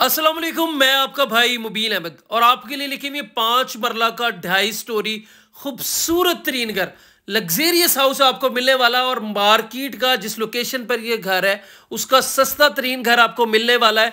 अस्सलाम वालेकुम मैं आपका भाई मुबीन अहमद और आपके लिए लिखे हुए पांच मरला का ढाई स्टोरी खूबसूरत तरीन घर लग्जेरियस हाउस आपको मिलने वाला और मार्केट का जिस लोकेशन पर यह घर है उसका सस्ता तरीन घर आपको मिलने वाला है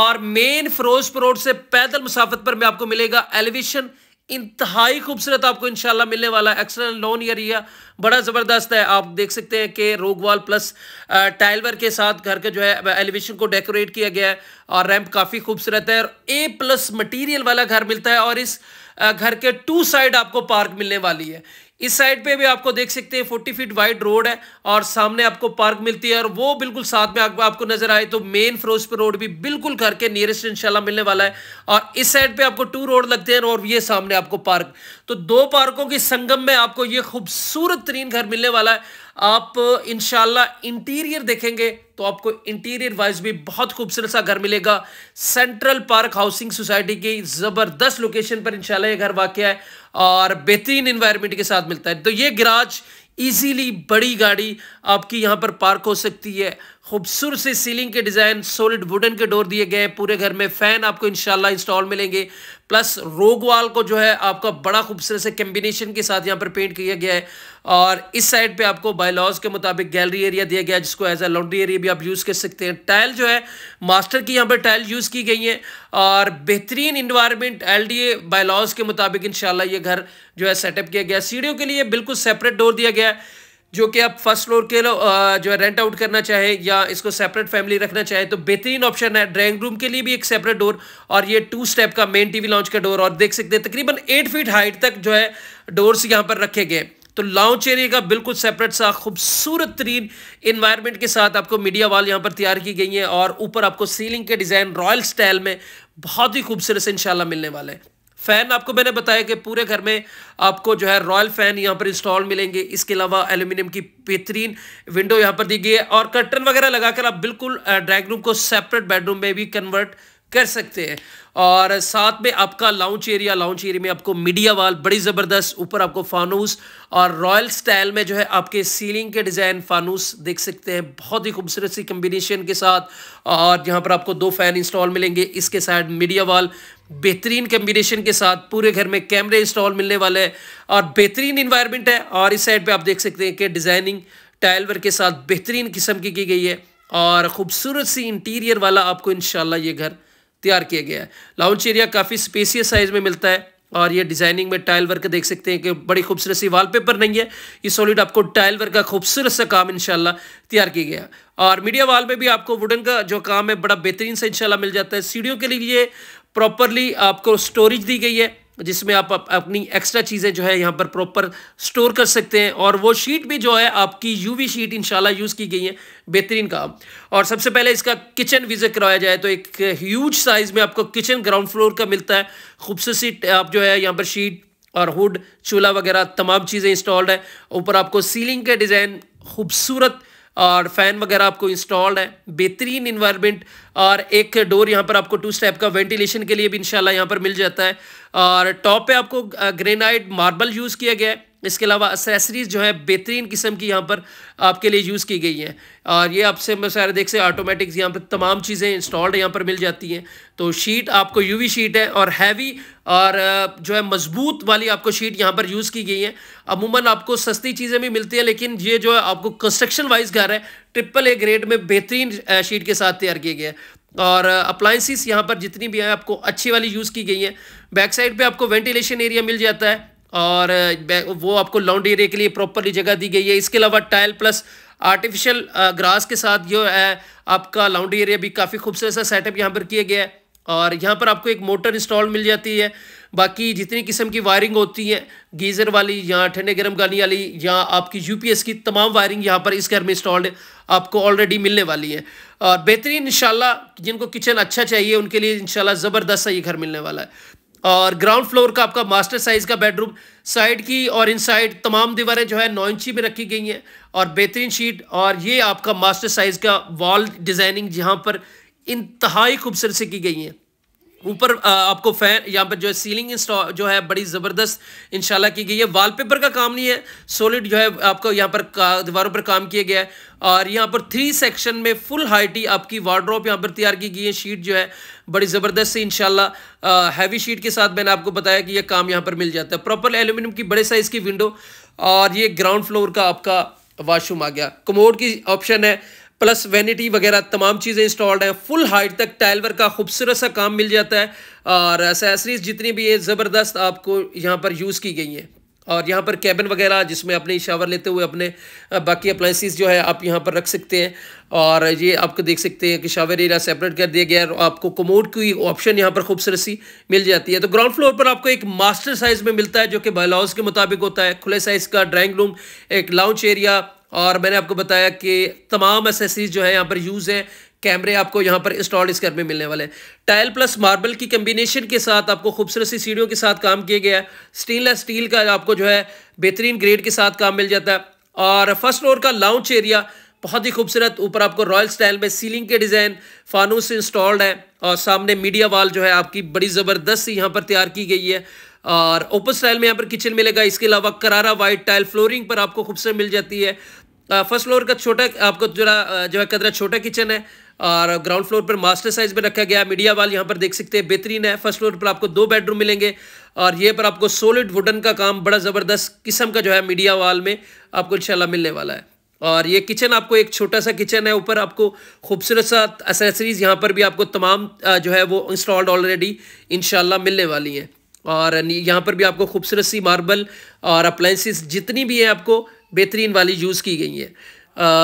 और मेन फरोजपुर रोड से पैदल मुसाफत पर मैं आपको मिलेगा एलिवेशन इंतहाई खूबसूरत आपको इनशाला मिलने वाला एक्सटर्नल लोन एरिया बड़ा ज़बरदस्त है आप देख सकते हैं कि रोगवाल प्लस टाइलवर के साथ घर के जो है एलिवेशन को डेकोरेट किया गया है और रैंप काफ़ी खूबसूरत है और ए प्लस मटीरियल वाला घर मिलता है और इस घर के टू साइड आपको पार्क मिलने वाली है इस साइड पे भी आपको देख सकते हैं फोर्टी फीट वाइड रोड है और सामने आपको पार्क मिलती है और वो बिल्कुल साथ में आप, आपको नजर आए तो मेन फिरोजपुर रोड भी बिल्कुल घर के नियरेस्ट इंशाल्लाह मिलने वाला है और इस साइड पे आपको टू रोड लगते हैं और ये सामने आपको पार्क तो दो पार्कों के संगम में आपको ये खूबसूरत तरीन घर मिलने वाला है आप इनशाला इंटीरियर देखेंगे तो आपको इंटीरियर वाइज भी बहुत खूबसूरत सा घर मिलेगा सेंट्रल पार्क हाउसिंग सोसाइटी की ज़बरदस्त लोकेशन पर इंशाल्लाह ये घर वाक्य है और बेहतरीन इन्वायरमेंट के साथ मिलता है तो ये गिराज ईजीली बड़ी गाड़ी आपकी यहाँ पर पार्क हो सकती है खूबसूरत से सीलिंग के डिज़ाइन सोलिड वुडन के डोर दिए गए हैं पूरे घर में फ़ैन आपको इनशाला इंस्टॉल मिलेंगे प्लस रोग वाल को जो है आपका बड़ा खूबसूरत से कम्बिनेशन के साथ यहाँ पर पेंट किया गया है और इस साइड पे आपको बायलॉज के मुताबिक गैलरी एरिया दिया गया है जिसको एज ए लॉन्ड्री एरिया भी आप यूज़ कर सकते हैं टाइल जो है मास्टर की यहाँ पर टाइल यूज़ की गई है और बेहतरीन इन्वायरमेंट एल डी बायलॉज के मुताबिक इन ये घर जो है सेटअप किया गया सीढ़ियों के लिए बिल्कुल सेपरेट डोर दिया गया है जो कि आप फर्स्ट फ्लोर के लो, जो है रेंट आउट करना चाहे या इसको सेपरेट फैमिली रखना चाहे तो बेहतरीन ऑप्शन है ड्राइंग रूम के लिए भी एक सेपरेट डोर और ये टू स्टेप का मेन टीवी लॉन्च का डोर और देख सकते हैं तकरीबन एट फीट हाइट तक जो है डोर्स यहाँ पर रखे गए तो लॉन्च एरिया का बिल्कुल सेपरेट सा खूबसूरत तरीन इन्वायरमेंट के साथ आपको मीडिया वाल यहाँ पर तैयार की गई है और ऊपर आपको सीलिंग के डिज़ाइन रॉयल स्टाइल में बहुत ही खूबसूरत से इनशाला मिलने वाले हैं फ़ैन आपको मैंने बताया कि पूरे घर में आपको जो है रॉयल फ़ैन यहाँ पर इंस्टॉल मिलेंगे इसके अलावा एल्यूमिनियम की बेहतरीन विंडो यहाँ पर दी गई है और कर्टन वगैरह लगाकर आप बिल्कुल ड्राइंग रूम को सेपरेट बेडरूम में भी कन्वर्ट कर सकते हैं और साथ में आपका लाउंज एरिया लाउंज एरिया में आपको मीडिया वाल बड़ी ज़बरदस्त ऊपर आपको फानूस और रॉयल स्टाइल में जो है आपके सीलिंग के डिज़ाइन फानूस देख सकते हैं बहुत ही खूबसूरत सी कम्बिनेशन के साथ और यहाँ पर आपको दो फ़ैन इंस्टॉल मिलेंगे इसके साइड मीडिया वाल बेहतरीन कम्बिनेशन के साथ पूरे घर में कैमरे इंस्टॉल मिलने वाले हैं और बेहतरीन इन्वायरमेंट है और इस साइड पर आप देख सकते हैं कि डिज़ाइनिंग टाइल वर्क के साथ बेहतरीन किस्म की की गई है और ख़ूबसूरत सी इंटीरियर वाला आपको इन ये घर तैयार किया गया है लाउंज एरिया काफ़ी स्पेसियस साइज़ में मिलता है और ये डिज़ाइनिंग में टाइल वर्क देख सकते हैं कि बड़ी खूबसूरत सी वॉलपेपर नहीं है ये सॉलिड आपको टाइल वर्क का खूबसूरत सा काम इंशाल्लाह तैयार किया गया और मीडिया वाल में भी आपको वुडन का जो काम है बड़ा बेहतरीन से इनशाला मिल जाता है सीढ़ियों के लिए प्रॉपरली आपको स्टोरेज दी गई है जिसमें आप अपनी एक्स्ट्रा चीज़ें जो है यहाँ पर प्रॉपर स्टोर कर सकते हैं और वो शीट भी जो है आपकी यूवी शीट इंशाल्लाह यूज़ की गई है बेहतरीन काम और सबसे पहले इसका किचन विज़िट करवाया जाए तो एक ह्यूज साइज़ में आपको किचन ग्राउंड फ्लोर का मिलता है खूबसूरत आप जो है यहाँ पर शीट और हुड चूल्हा वगैरह तमाम चीज़ें इंस्टॉल्ड है ऊपर आपको सीलिंग का डिज़ाइन खूबसूरत और फैन वगैरह आपको इंस्टॉल्ड है बेहतरीन इन्वायरमेंट और एक डोर यहाँ पर आपको टू स्टेप का वेंटिलेशन के लिए भी इंशाल्लाह यहाँ पर मिल जाता है और टॉप पे आपको ग्रेनाइट मार्बल यूज़ किया गया है इसके अलावा असेसरीज जो है बेहतरीन किस्म की यहाँ पर आपके लिए यूज़ की गई हैं और ये आपसे मैं सारे देख से ऑटोमेटिक्स यहाँ पर तमाम चीज़ें इंस्टॉल्ड यहाँ पर मिल जाती हैं तो शीट आपको यूवी शीट है और हैवी और जो है मजबूत वाली आपको शीट यहाँ पर यूज़ की गई है अमूमन आपको सस्ती चीज़ें भी मिलती हैं लेकिन ये जो है आपको कंस्ट्रक्शन वाइज घर है ट्रिपल ए ग्रेड में बेहतरीन शीट के साथ तैयार किया गया है और अप्लाइंसिस यहाँ पर जितनी भी हैं आपको अच्छी वाली यूज़ की गई हैं बैक साइड पे आपको वेंटिलेशन एरिया मिल जाता है और वो आपको लॉन्ड्री एरिया के लिए प्रॉपरली जगह दी गई है इसके अलावा टाइल प्लस आर्टिफिशियल ग्रास के साथ जो है आपका लॉन्ड्री एरिया भी काफ़ी खूबसूरत सा सेटअप यहाँ पर किया गया है और यहाँ पर आपको एक मोटर इंस्टॉल मिल जाती है बाकी जितनी किस्म की वायरिंग होती है गीज़र वाली या ठंडे गर्म गाली वाली या आपकी यूपीएस की तमाम वायरिंग यहाँ पर इस घर में इंस्टॉल्ड आपको ऑलरेडी मिलने वाली है और बेहतरीन इन जिनको किचन अच्छा चाहिए उनके लिए इन ज़बरदस्त सा ये घर मिलने वाला है और ग्राउंड फ्लोर का आपका मास्टर साइज़ का बेडरूम साइड की और इन साइड तमाम दीवारें जो है नौ इंची में रखी गई हैं और बेहतरीन शीट और ये आपका मास्टर साइज़ का वॉल डिज़ाइनिंग जहाँ पर इंतहाई खूबसूरत से की गई है ऊपर आपको फैन यहाँ पर जो है सीलिंग इंस्टॉल जो है बड़ी ज़बरदस्त इंशाल्लाह की गई है वॉलपेपर का काम नहीं है सॉलिड जो है आपको यहाँ पर दीवारों पर काम किया गया है और यहाँ पर थ्री सेक्शन में फुल हाइटी आपकी वार्ड्रोप यहाँ पर तैयार की गई है शीट जो है बड़ी ज़बरदस्त से इनशाला हैवी शीट के साथ मैंने आपको बताया कि यह काम यहाँ पर मिल जाता है प्रॉपर एल्यूमिनियम की बड़े साइज़ की विंडो और ये ग्राउंड फ्लोर का आपका वाशरूम आ गया कमोड की ऑप्शन है प्लस वैनिटी वगैरह तमाम चीज़ें इंस्टॉल्ड हैं फुल हाइट तक टाइलवर का खूबसूरत सा काम मिल जाता है और एसेसरीज जितनी भी है ज़बरदस्त आपको यहाँ पर यूज़ की गई हैं और यहाँ पर कैबिन वगैरह जिसमें अपने शावर लेते हुए अपने बाकी अप्लाइंसिस जो है आप यहाँ पर रख सकते हैं और ये आपको देख सकते हैं कि शावर एरिया सेपरेट कर दिया गया है और आपको कमोड की ऑप्शन यहाँ पर खूबसूरत सी मिल जाती है तो ग्राउंड फ्लोर पर आपको एक मास्टर साइज़ में मिलता है जो कि बायलाउस के मुताबिक होता है खुले साइज़ का ड्राइंग रूम एक लाउच एरिया और मैंने आपको बताया कि तमाम एसेसरीज जो है यहाँ पर यूज़ हैं कैमरे आपको यहाँ पर इंस्टॉल इस घर में मिलने वाले हैं टाइल प्लस मार्बल की कम्बिनेशन के साथ आपको खूबसूरत सी सीढ़ियों के साथ काम किया गया है स्टेनलेस स्टील का आपको जो है बेहतरीन ग्रेड के साथ काम मिल जाता है और फर्स्ट फ्लोर का लाउंच एरिया बहुत ही खूबसूरत ऊपर आपको रॉयल स्टाइल में सीलिंग के डिज़ाइन फानूस इंस्टॉल्ड है और सामने मीडिया वाल जो है आपकी बड़ी ज़बरदस्त यहाँ पर तैयार की गई है और ओपन स्टाइल में यहाँ पर किचन मिलेगा इसके अलावा करारा वाइट टाइल फ्लोरिंग पर आपको खूबसूरत मिल जाती है फर्स्ट फ्लोर का छोटा आपको जरा जो है कदरा छोटा किचन है और ग्राउंड फ्लोर पर मास्टर साइज में रखा गया मीडिया वाल यहाँ पर देख सकते हैं बेहतरीन है फर्स्ट फ्लोर पर आपको दो बेडरूम मिलेंगे और ये पर आपको सोलिड वुडन का काम बड़ा ज़बरदस्त किस्म का जो है मीडिया वाल में आपको इंशाल्लाह मिलने वाला है और ये किचन आपको एक छोटा सा किचन है ऊपर आपको खूबसूरत सा एसेसरीज़ यहाँ पर भी आपको तमाम जो है वो इंस्टॉल्ड ऑलरेडी इन मिलने वाली हैं और यहाँ पर भी आपको खूबसूरत सी मार्बल और अप्लाइंसिस जितनी भी हैं आपको बेहतरीन वाली यूज़ की गई हैं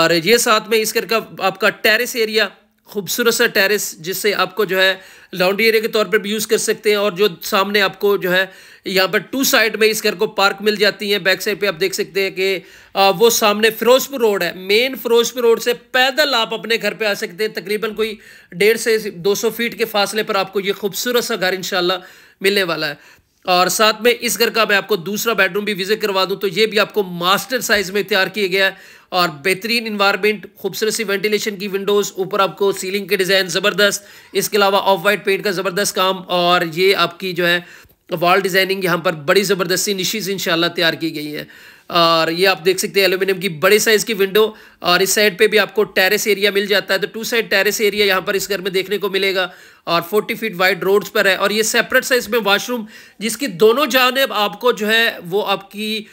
और ये साथ में इसका आपका टेरिस एरिया खूबसूरत सा टेरेस जिससे आपको जो है लॉन्ड्री एरिया के तौर पर भी यूज़ कर सकते हैं और जो सामने आपको जो है यहाँ पर टू साइड में इस घर को पार्क मिल जाती है बैक साइड पे आप देख सकते हैं कि वो सामने फिरोजपुर रोड है मेन फिरोजपुर रोड से पैदल आप अपने घर पे आ सकते हैं तकरीबन कोई डेढ़ से दो फीट के फासले पर आपको ये खूबसूरत सा घर इन मिलने वाला है और साथ में इस घर का मैं आपको दूसरा बेडरूम भी विजिट करवा दूं तो ये भी आपको मास्टर साइज में तैयार किया गया है और बेहतरीन इन्वायरमेंट खूबसूरत सी वेंटिलेशन की विंडोज़ ऊपर आपको सीलिंग के डिज़ाइन ज़बरदस्त इसके अलावा ऑफ वाइट पेंट का ज़बरदस्त काम और ये आपकी जो है वॉल डिज़ाइनिंग यहाँ पर बड़ी ज़बरदस्ती निशीज़ इन तैयार की गई है और ये आप देख सकते हैं एल्यूमिनियम की बड़े साइज़ की विंडो और इस साइड पे भी आपको टेरेस एरिया मिल जाता है तो टू साइड टेरेस एरिया यहाँ पर इस घर में देखने को मिलेगा और 40 फीट वाइड रोड्स पर है और ये सेपरेट साइज में वॉशरूम जिसकी दोनों जानब आपको जो है वो आपकी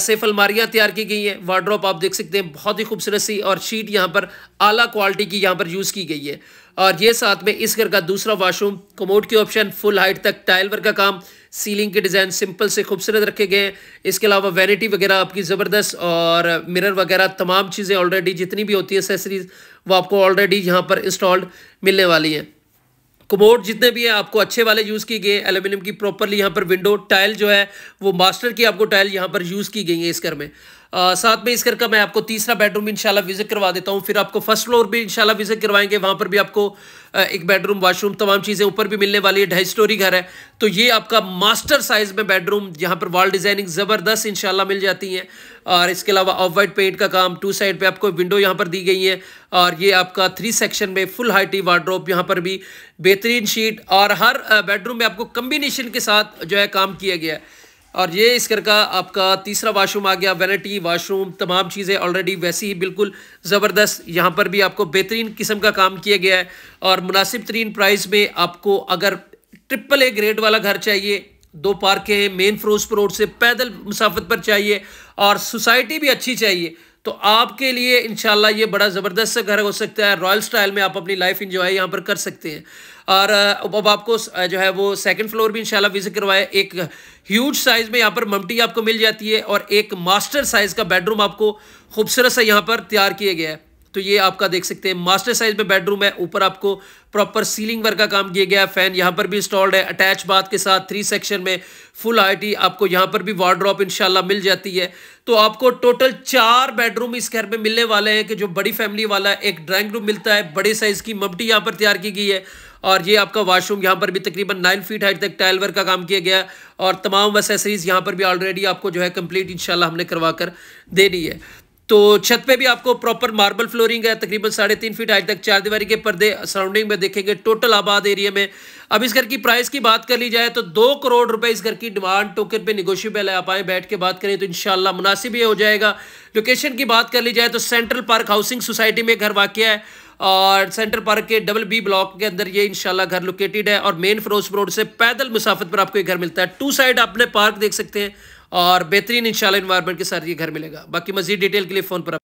सेफ अलमारियाँ तैयार की गई हैं वार्ड्रॉप आप देख सकते हैं बहुत ही खूबसूरत सी और शीट यहाँ पर आला क्वालिटी की यहाँ पर यूज़ की गई है और ये साथ में इस घर का दूसरा वाशरूम कमोड की ऑप्शन फुल हाइट तक टाइल वर्क का काम सीलिंग के डिज़ाइन सिंपल से खूबसूरत रखे गए हैं इसके अलावा वैनिटी वगैरह आपकी ज़बरदस्त और मिरर वगैरह तमाम चीज़ें ऑलरेडी जितनी भी होती है एसेसरीज वो आपको ऑलरेडी यहाँ पर इंस्टॉल्ड मिलने वाली हैं कमोड जितने भी हैं आपको अच्छे वाले यूज़ किए गए एल्यूमिनियम की प्रॉपरली यहाँ पर विंडो टाइल जो है वो मास्टर की आपको टाइल यहाँ पर यूज़ की गई है इस घर में साथ में इस घर का मैं आपको तीसरा बेडरूम भी इनशाला विजिट करवा देता हूँ फिर आपको फर्स्ट फ्लोर भी इनशाला विजिट करवाएंगे वहाँ पर भी आपको एक बेडरूम वाशरूम तमाम चीज़ें ऊपर भी मिलने वाली है ढाई स्टोरी घर है तो ये आपका मास्टर साइज़ में बेडरूम यहाँ पर वॉल डिज़ाइनिंग ज़बरदस्त इंशाल्लाह मिल जाती हैं और इसके अलावा ऑफ वाइट पेंट का काम टू साइड पे आपको विंडो यहाँ पर दी गई है और ये आपका थ्री सेक्शन में फुल हाइटी वार्ड्रोप यहाँ पर भी बेहतरीन शीट और हर बेडरूम में आपको कम्बिनेशन के साथ जो है काम किया गया है और ये इस कर का आपका तीसरा वाशरूम आ गया वेनेटी वाशरूम तमाम चीज़ें ऑलरेडी वैसी ही बिल्कुल ज़बरदस्त यहाँ पर भी आपको बेहतरीन किस्म का काम किया गया है और मुनासिब तरीन प्राइस में आपको अगर ट्रिपल ए ग्रेड वाला घर चाहिए दो पार्कें हैं मेन फिरोजपुर रोड से पैदल मुसाफत पर चाहिए और सोसाइटी भी अच्छी चाहिए तो आपके लिए इन ये बड़ा ज़बरदस्त घर हो सकता है रॉयल स्टाइल में आप अपनी लाइफ इंजॉय यहाँ पर कर सकते हैं और अब आपको जो है वो सेकंड फ्लोर भी इंशाल्लाह विजिट करवाए एक ह्यूज साइज़ में यहाँ पर ममटी आपको मिल जाती है और एक मास्टर साइज़ का बेडरूम आपको खूबसूरत सा यहाँ पर तैयार किया गया है तो ये आपका देख सकते हैं मास्टर साइज में बेडरूम है ऊपर आपको प्रॉपर सीलिंग वर्क का काम किया गया है फैन यहाँ पर भी इंस्टॉल्ड है अटैच बाथ के साथ थ्री सेक्शन में फुल आईटी आपको यहाँ पर भी वार्ड्रॉप इंशाल्लाह मिल जाती है तो आपको टोटल चार बेडरूम इस घर में मिलने वाले हैं कि जो बड़ी फैमिली वाला है एक ड्राइंग रूम मिलता है बड़े साइज़ की ममटी यहाँ पर तैयार की गई है और ये आपका वाशरूम यहाँ पर भी तकरीबन नाइन फीट हाइट तक टाइल वर्क का काम किया गया और तमाम एसेसरीज यहाँ पर भी ऑलरेडी आपको जो है कम्प्लीट इन हमने करवा कर देनी है तो छत पे भी आपको प्रॉपर मार्बल फ्लोरिंग है तकरीबन साढ़े तीन फीट हाइट तक चार दीवारी के पर्दे सराउंडिंग में देखेंगे टोटल आबाद एरिया में अब इस घर की प्राइस की बात कर ली जाए तो दो करोड़ रुपए इस घर की डिमांड टोकन पे निगोशियबल है आप आए बैठ के बात करें तो इनशाला मुनासिब ये हो जाएगा लोकेशन की बात कर ली जाए तो सेंट्रल पार्क हाउसिंग सोसाइटी में घर वाक़ है और सेंटर पार्क के डबल बी ब्लॉक के अंदर ये इनशाला घर लोकेटेड है और मेन फिरोजपुर रोड से पैदल मुसाफत पर आपको ये घर मिलता है टू साइड आपने पार्क देख सकते हैं और बेहतरीन इंशाल्लाह इन्वायरमेंट के साथ ये घर मिलेगा बाकी मजीद डिटेल के लिए फ़ोन पर